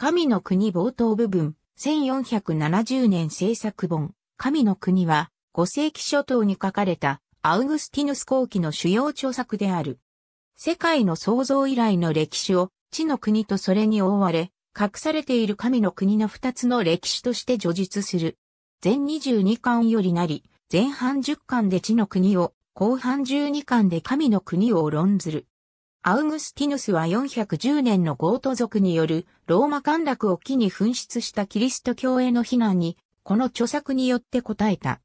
神の国冒頭部分、1470年制作本、神の国は、5世紀初頭に書かれた、アウグスティヌス後期の主要著作である。世界の創造以来の歴史を、地の国とそれに覆われ、隠されている神の国の二つの歴史として叙述する。全22巻よりなり、前半10巻で地の国を、後半12巻で神の国を論ずる。アウグスティヌスは410年のゴート族によるローマ陥落を機に紛失したキリスト教への非難に、この著作によって答えた。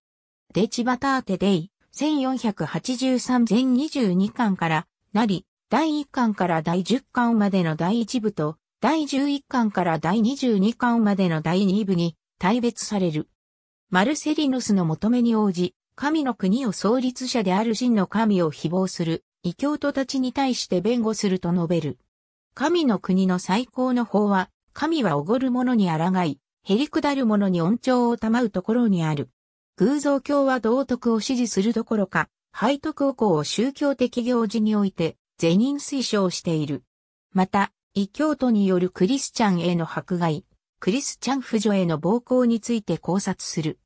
デチバターテデイ、1483全22巻からなり、第1巻から第10巻までの第1部と、第11巻から第22巻までの第2部に、大別される。マルセリヌスの求めに応じ、神の国を創立者である真の神を誹謗する異教徒たちに対して弁護すると述べる。神の国の最高の法は、神はおごる者に抗い、へりくだる者に恩寵を賜うところにある。偶像教は道徳を支持するどころか、背徳を行を宗教的行事において、是認推奨している。また、異教徒によるクリスチャンへの迫害、クリスチャン婦女への暴行について考察する。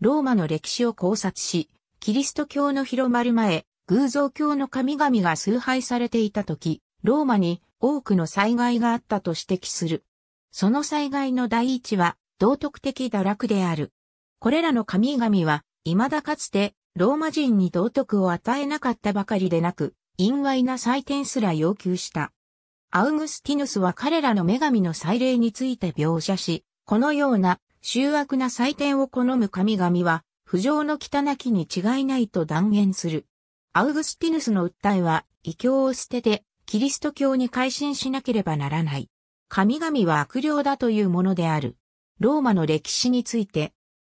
ローマの歴史を考察し、キリスト教の広まる前、偶像教の神々が崇拝されていた時、ローマに多くの災害があったと指摘する。その災害の第一は道徳的堕落である。これらの神々は、未だかつてローマ人に道徳を与えなかったばかりでなく、陰猥な祭典すら要求した。アウグスティヌスは彼らの女神の祭礼について描写し、このような、醜悪な祭典を好む神々は、不浄の汚きに違いないと断言する。アウグスティヌスの訴えは、異教を捨てて、キリスト教に改心しなければならない。神々は悪霊だというものである。ローマの歴史について、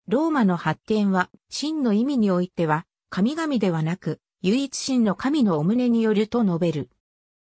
ローマの発展は、真の意味においては、神々ではなく、唯一真の神のお胸によると述べる。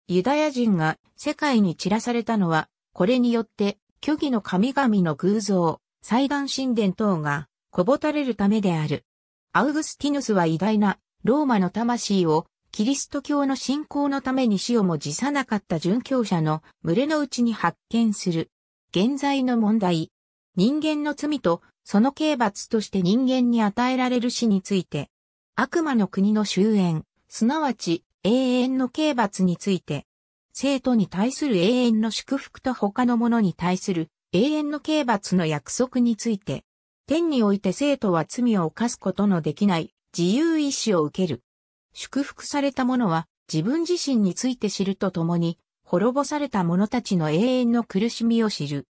ユダヤ人が世界に散らされたのは、これによって、虚偽の神々の偶像、祭壇神殿等が、こぼたれるためである。アウグスティヌスは偉大なローマの魂をキリスト教の信仰のために死をも辞さなかった殉教者の群れのうちに発見する。現在の問題。人間の罪とその刑罰として人間に与えられる死について。悪魔の国の終焉、すなわち永遠の刑罰について。生徒に対する永遠の祝福と他の者に対する永遠の刑罰の約束について。天において生徒は罪を犯すことのできない自由意志を受ける。祝福された者は自分自身について知るとともに、滅ぼされた者たちの永遠の苦しみを知る。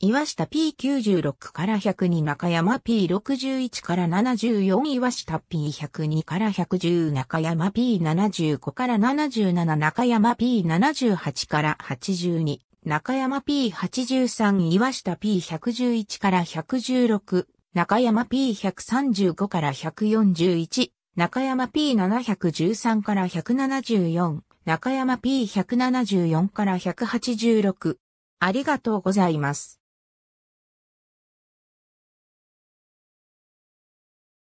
岩下 P96 から102中山 P61 から74岩下 P102 から110中山 P75 から77中山 P78 から82中山 P83 岩下 P111 から116中山 P135 から141、中山 P713 から174、中山 P174 から186。ありがとうございます。